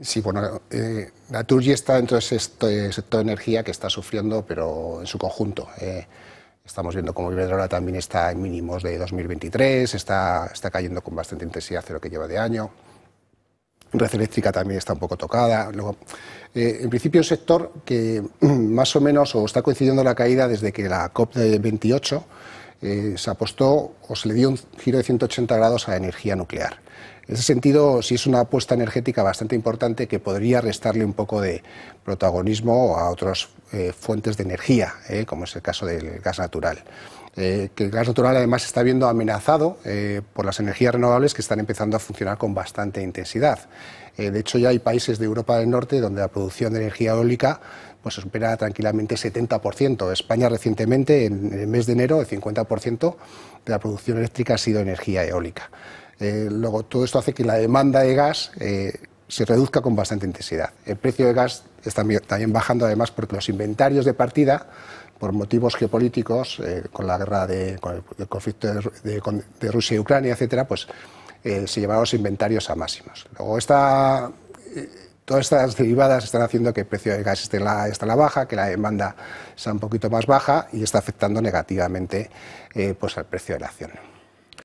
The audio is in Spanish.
Sí, bueno, la eh, Turya está dentro de este sector de energía que está sufriendo, pero en su conjunto. Eh. estamos viendo cómo Iberdrola también está en mínimos de 2023, está, cayendo con bastante intensidad de lo que lleva de año. Red eléctrica también está un poco tocada. Luego, eh, en principio, un sector que más o menos o está coincidiendo la caída desde que la COP de 28 se apostó o se le dio un giro de 180 grados a la energía nuclear. En ese sentido, sí es una apuesta energética bastante importante que podría restarle un poco de protagonismo a otras eh, fuentes de energía, eh, como es el caso del gas natural. Eh, que el gas natural además está viendo amenazado por las energías renovables que están empezando a funcionar con bastante intensidad. de hecho, ya hay países de Europa del Norte donde la producción de energía eólica pues supera tranquilamente 70%. España recientemente, en el mes de enero, el 50% de la producción eléctrica ha sido energía eólica. Eh, luego, todo esto hace que la demanda de gas eh, se reduzca con bastante intensidad. El precio de gas está también bajando, además, porque los inventarios de partida, por motivos geopolíticos, eh, con la guerra, de, con el conflicto de, Rusia y Ucrania, etcétera, pues se llevaron los inventarios a máximos. Luego, todas estas derivadas están haciendo que el precio de gas esté a la baja, que la demanda sea un poquito más baja y está afectando negativamente pues, al precio de la acción.